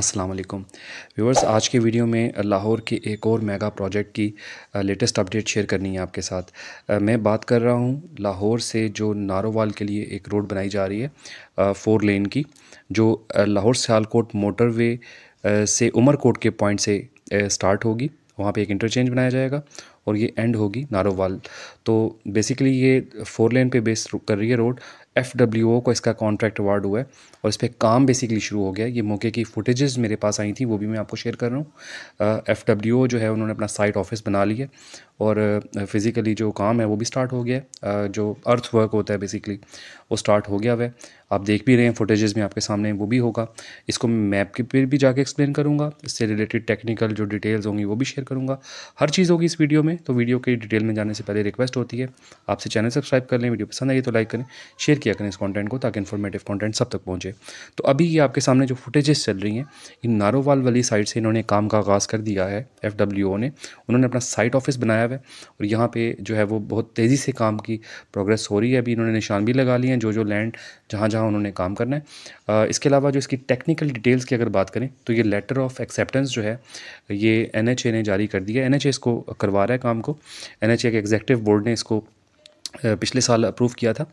अस्सलाम वालेकुम आज के वीडियो में लाहौर के एक और मेगा प्रोजेक्ट की लेटेस्ट अपडेट शेयर करनी है आपके साथ मैं बात कर रहा हूँ लाहौर से जो नारोवाल के लिए एक रोड बनाई जा रही है फ़ोर लेन की जो लाहौर सियालकोट मोटरवे से उमरकोट के पॉइंट से स्टार्ट होगी वहाँ पे एक इंटरचेंज बनाया जाएगा और ये एंड होगी नारोवाल तो बेसिकली ये फोर लेन पे बेस कर रही है रोड एफ डब्ल्यू ओ को इसका कॉन्ट्रैक्ट अवार्ड हुआ है और इस पर काम बेसिकली शुरू हो गया ये मौके की फुटेजेस मेरे पास आई थी वो भी मैं आपको शेयर कर रहा हूँ एफ डब्ल्यू ओ जो है उन्होंने अपना साइट ऑफिस बना लिया और फिज़िकली जो काम है वो भी स्टार्ट हो गया जो अर्थ वर्क होता है बेसिकली वो स्टार्ट हो गया वह है आप देख भी रहे हैं फुटेजेस में आपके सामने वो भी होगा इसको मैं मैप के पे भी जाके एक्सप्लेन करूँगा इससे रिलेटेड टेक्निकल जो डिटेल्स होंगी वो भी शेयर करूँगा हर चीज़ होगी इस वीडियो में तो वीडियो के डिटेल में जाने से पहले रिक्वेस्ट होती है आपसे चैनल सब्सक्राइब कर लें वीडियो पसंद आई तो लाइक करें शेयर किया करें इस कॉन्टेंट को ताकि इन्फॉर्मेटिव कॉन्टेंट सब तक पहुँचे तो अभी ये आपके सामने जो फुटेजेस चल रही हैं इन नारोवाल वाली साइड से इन्होंने काम का आगाज़ कर दिया है एफ ने उन्होंने अपना साइट ऑफिस बनाया ख़राब है और यहाँ पे जो है वो बहुत तेज़ी से काम की प्रोग्रेस हो रही है अभी इन्होंने निशान भी लगा लिए हैं जो जो लैंड जहाँ जहाँ उन्होंने काम करना है इसके अलावा जो इसकी टेक्निकल डिटेल्स की अगर बात करें तो ये लेटर ऑफ एक्सेप्टेंस जो है ये एन ने जारी कर दिया एन इसको करवा रहा है काम को एन के एग्जेक्टिव बोर्ड ने इसको पिछले साल अप्रूव किया था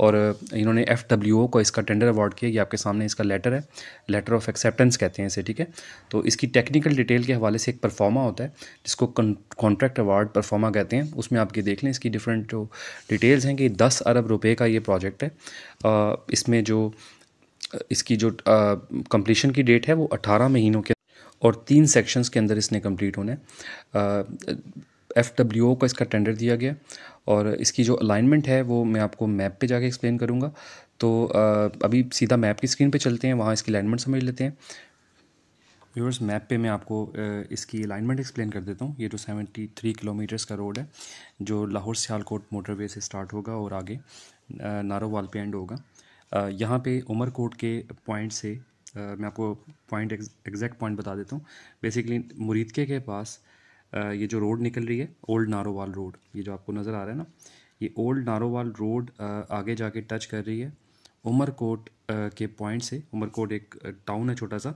और इन्होंने एफ डब्ल्यू ओ को इसका टेंडर अवार्ड किया ये आपके सामने इसका लेटर है लेटर ऑफ एक्सेप्टेंस कहते हैं इसे ठीक है तो इसकी टेक्निकल डिटेल के हवाले से एक परफॉर्मा होता है जिसको कॉन्ट्रैक्ट अवार्ड परफॉर्मा कहते हैं उसमें आप ये देख लें इसकी डिफरेंट जो डिटेल्स हैं कि दस अरब रुपये का ये प्रोजेक्ट है इसमें जो इसकी जो कम्प्लीशन की डेट है वो अट्ठारह महीनों के और तीन सेक्शंस के अंदर इसने कंप्लीट होना है एफ डब्ल्यू ओ का इसका टेंडर दिया गया और इसकी जो अलाइनमेंट है वो मैं आपको मैप पे जाके एक्सप्लेन करूँगा तो अभी सीधा मैप की स्क्रीन पे चलते हैं वहाँ इसकी अलाइनमेंट समझ लेते हैं व्यूअर्स मैप पे मैं आपको इसकी अलाइनमेंट एक्सप्लेन कर देता हूँ ये जो सेवेंटी थ्री किलोमीटर्स का रोड है जो लाहौर सियालकोट मोटरवे से स्टार्ट होगा और आगे नारोवाल पे एंड होगा यहाँ पे उमरकोट के पॉइंट से मैं आपको पॉइंट एग्जैक्ट पॉइंट बता देता हूँ बेसिकली मुरीदके के पास ये जो रोड निकल रही है ओल्ड नारोवाल रोड ये जो आपको नज़र आ रहा है ना ये ओल्ड नारोवाल रोड आगे जाके टच कर रही है उमरकोट के पॉइंट से उमरकोट एक टाउन है छोटा सा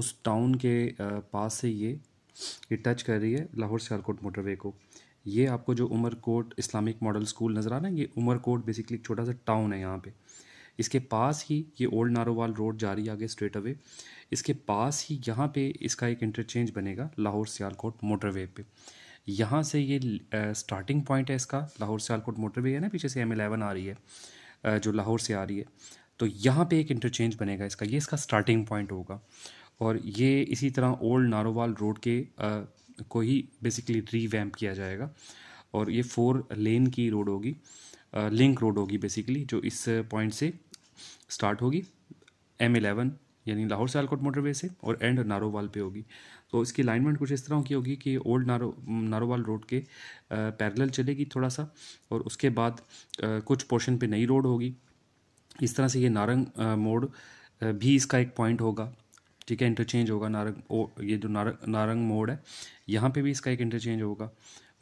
उस टाउन के पास से ये ये टच कर रही है लाहौर सियालकोट मोटरवे को ये आपको जो उमरकोट इस्लामिक मॉडल स्कूल नज़र आ रहा है ये उमरकोट बेसिकली एक छोटा सा टाउन है यहाँ पे इसके पास ही ये ओल्ड नारोवाल रोड जा रही है आगे स्ट्रेट अवे इसके पास ही यहाँ पे इसका एक इंटरचेंज बनेगा लाहौर सियालकोट मोटरवे पे यहाँ से ये स्टार्टिंग पॉइंट है इसका लाहौर सियालकोट मोटरवे है ना पीछे से एम एलेवन आ रही है जो लाहौर से आ रही है तो यहाँ पे एक इंटरचेंज बनेगा इसका ये इसका स्टार्टिंग पॉइंट होगा और ये इसी तरह ओल्ड नारोवाल रोड के आ, को ही बेसिकली रीवैम्प किया जाएगा और ये फोर लेन की रोड होगी लिंक रोड होगी बेसिकली जो इस पॉइंट से स्टार्ट होगी एम एलेवन यानी लाहौर से मोटरवे से और एंड नारोवाल पे होगी तो इसकी अलाइनमेंट कुछ इस तरह की होगी कि ओल्ड नारो नारोवाल रोड के पैरेलल चलेगी थोड़ा सा और उसके बाद आ, कुछ पोर्शन पे नई रोड होगी इस तरह से ये नारंग मोड़ भी इसका एक पॉइंट होगा ठीक है इंटरचेंज होगा नारंग ओ ये जो नारंग नारंग मोड़ है यहाँ पर भी इसका एक इंटरचेंज होगा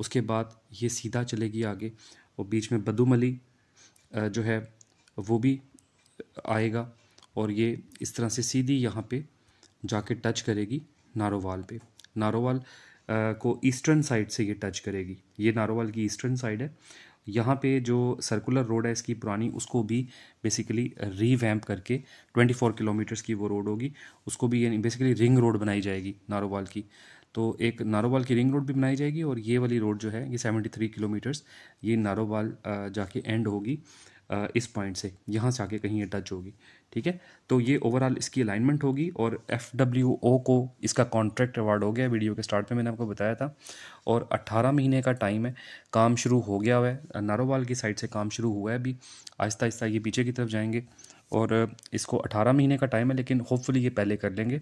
उसके बाद ये सीधा चलेगी आगे और बीच में बदुमली जो है वो भी आएगा और ये इस तरह से सीधी यहाँ पे जाके टच करेगी नारोवाल पे नारोवाल को ईस्टर्न साइड से ये टच करेगी ये नारोवाल की ईस्टर्न साइड है यहाँ पे जो सर्कुलर रोड है इसकी पुरानी उसको भी बेसिकली रीवैम्प करके 24 किलोमीटर्स की वो रोड होगी उसको भी यानी बेसिकली रिंग रोड बनाई जाएगी नारोवाल की तो एक नारोवाल की रिंग रोड भी बनाई जाएगी और ये वाली रोड जो है ये 73 किलोमीटर्स ये नारोवाल जाके एंड होगी इस पॉइंट से यहाँ से आके कहीं ये टच होगी ठीक है तो ये ओवरऑल इसकी अलाइनमेंट होगी और एफ डब्ल्यू ओ को इसका कॉन्ट्रैक्ट अवार्ड हो गया वीडियो के स्टार्ट में मैंने आपको बताया था और 18 महीने का टाइम है काम शुरू हो गया हुआ है नारोवाल की साइड से काम शुरू हुआ है अभी आहिस्ता आहिस्ता ये पीछे की तरफ जाएंगे और इसको 18 महीने का टाइम है लेकिन होपफुली ये पहले कर लेंगे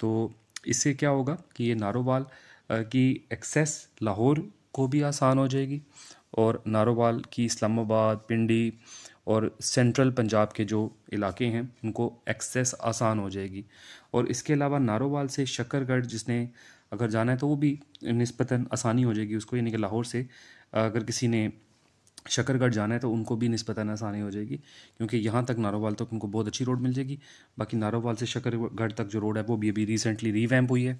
तो इससे क्या होगा कि ये नारोवाल की एक्सेस लाहौर को भी आसान हो जाएगी और नारोवाल की इस्लामाबाद पिंडी और सेंट्रल पंजाब के जो इलाके हैं उनको एक्सेस आसान हो जाएगी और इसके अलावा नारोवाल से शक्करगढ़ जिसने अगर जाना है तो वो भी नस्बता आसानी हो जाएगी उसको यानी कि लाहौर से अगर किसी ने शक्करगढ़ जाना है तो उनको भी नस्बता आसानी हो जाएगी क्योंकि यहाँ तक नारोवाल तक उनको बहुत अच्छी रोड मिल जाएगी बाकी नारोवाल से शक्करगढ़ तक जो रोड है वो भी अभी रिसेंटली रीवैम्प हुई है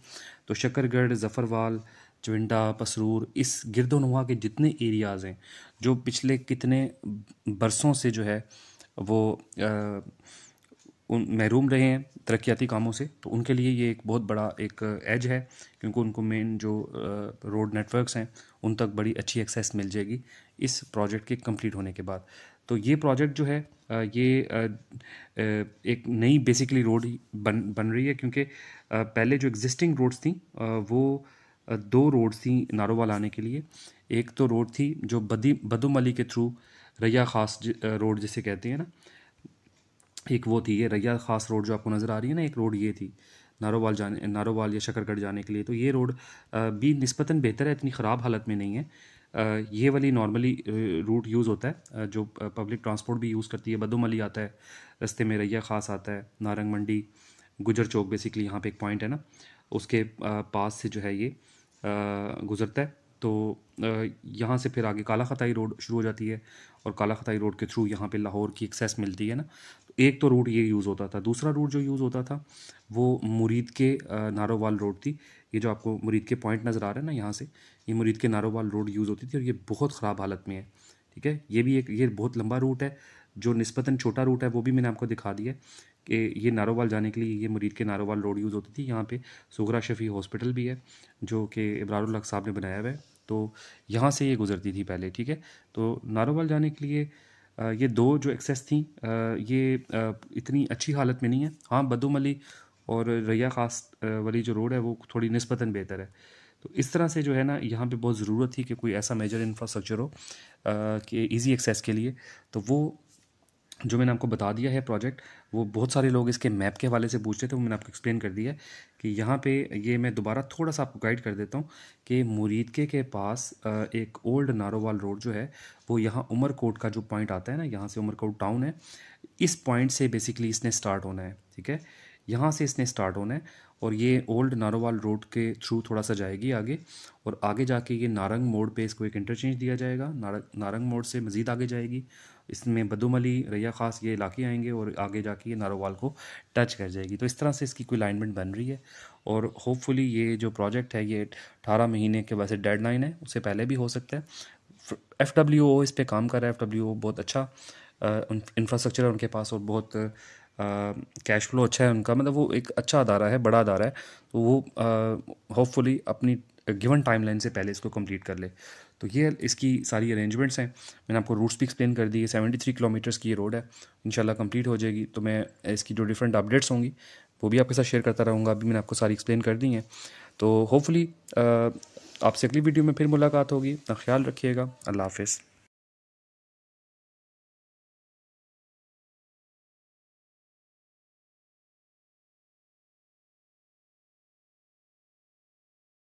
तो शक्करगढ़ जफ़रवाल चविंटा पसरूर इस गिरदोनुमा के जितने एरियाज़ हैं जो पिछले कितने बरसों से जो है वो उन महरूम रहे हैं तरक्याती कामों से तो उनके लिए ये एक बहुत बड़ा एक एज है क्योंकि उनको मेन जो रोड नेटवर्क्स हैं उन तक बड़ी अच्छी एक्सेस मिल जाएगी इस प्रोजेक्ट के कंप्लीट होने के बाद तो ये प्रोजेक्ट जो है ये एक नई बेसिकली रोड बन बन रही है क्योंकि पहले जो एग्जिस्टिंग रोड्स थी वो दो रोड थी नारोवाल आने के लिए एक तो रोड थी जो बदी बदुमली के थ्रू रैया खास रोड जिसे कहते हैं ना एक वो थी ये रैया खास रोड जो आपको नज़र आ रही है ना एक रोड ये थी नारोवाल जाने नारोवाल या शकरगढ़ जाने के लिए तो ये रोड भी नस्बता बेहतर है इतनी ख़राब हालत में नहीं है ये वाली नॉर्मली रूट यूज़ होता है जो पब्लिक ट्रांसपोर्ट भी यूज़ करती है बदोमली आता है रस्ते में रैया खास आता है नारंग मंडी गुजर चौक बेसिकली यहाँ पे एक पॉइंट है ना उसके पास से जो है ये गुज़रता है तो यहाँ से फिर आगे काला ख़ताई रोड शुरू हो जाती है और काला ख़ताई रोड के थ्रू यहाँ पे लाहौर की एक्सेस मिलती है ना तो एक तो रूट ये यूज़ होता था दूसरा रूट जो यूज़ होता था वो मुरीद के नारोवाल रोड थी ये जो आपको मुरीद के पॉइंट नज़र आ रहा है ना यहाँ से ये मुरीद के नारोवाल रोड यूज़ होती थी और ये बहुत ख़राब हालत में है ठीक है ये भी एक ये बहुत लंबा रूट है जो नस्बता छोटा रूट है वो भी मैंने आपको दिखा दिया कि ये नारोवाल जाने के लिए ये मुरीद के नारोवाल रोड यूज़ होती थी यहाँ पे सुगरा शफ़ी हॉस्पिटल भी है जो कि इब्रारुल्लक साहब ने बनाया हुआ है तो यहाँ से ये गुज़रती थी पहले ठीक है तो नारोवाल जाने के लिए ये दो जो एक्सेस थी ये इतनी अच्छी हालत में नहीं है हाँ बदुम अली और रैया खास वाली जो रोड है वो थोड़ी नस्बता बेहतर है तो इस तरह से जो है ना यहाँ पे बहुत ज़रूरत थी कि कोई ऐसा मेजर इंफ्रास्ट्रक्चर हो कि इजी एक्सेस के लिए तो वो जो मैंने आपको बता दिया है प्रोजेक्ट वो बहुत सारे लोग इसके मैप के हवाले से पूछ रहे थे तो वो मैंने आपको एक्सप्लेन कर दिया है कि यहाँ पे ये मैं दोबारा थोड़ा सा आपको गाइड कर देता हूँ कि मुरीदके के पास एक ओल्ड नारोवाल रोड जो है वो यहाँ उमरकोट का जो पॉइंट आता है ना यहाँ से उमरकोट टाउन है इस पॉइंट से बेसिकली इसने स्टार्ट होना है ठीक है यहाँ से इसने स्टार्ट होना है और ये ओल्ड नारोवाल रोड के थ्रू थोड़ा सा जाएगी आगे और आगे जाके ये नारंग मोड़ पे इसको एक इंटरचेंज दिया जाएगा नारंग मोड़ से मज़ीद आगे जाएगी इसमें बदुमली रैया ख़ास ये इलाके आएंगे और आगे जाके ये नारोवाल को टच कर जाएगी तो इस तरह से इसकी कोई अलाइनमेंट बन रही है और होपफुली ये जो प्रोजेक्ट है ये अठारह महीने के वैसे डेड है उससे पहले भी हो सकता है एफ़ डब्ल्यू ओ इस पर काम कर रहा है एफ़ डब्ल्यू ओ बहुत अच्छा इंफ्रास्ट्रक्चर है उनके पास और बहुत कैश फ्लो अच्छा है उनका मतलब वो एक अच्छा अदारा है बड़ा अदारा है तो वो होपफुली अपनी गिवन टाइमलाइन से पहले इसको कंप्लीट कर ले तो ये इसकी सारी अरेंजमेंट्स हैं मैंने आपको रूट्स भी एक्सप्लेन कर है सेवेंटी थ्री किलोमीटर्स की ये रोड है इनशाला कम्प्लीट हो जाएगी तो मैं इसकी जो डिफरेंट अपडेट्स होंगी वो भी आपके साथ शेयर करता रहूँगा अभी मैंने आपको सारी एक्सप्लेन कर दी हैं तो होपफुली आपसे अगली वीडियो में फिर मुलाकात होगी अपना ख्याल रखिएगा अल्लाह हाफिज़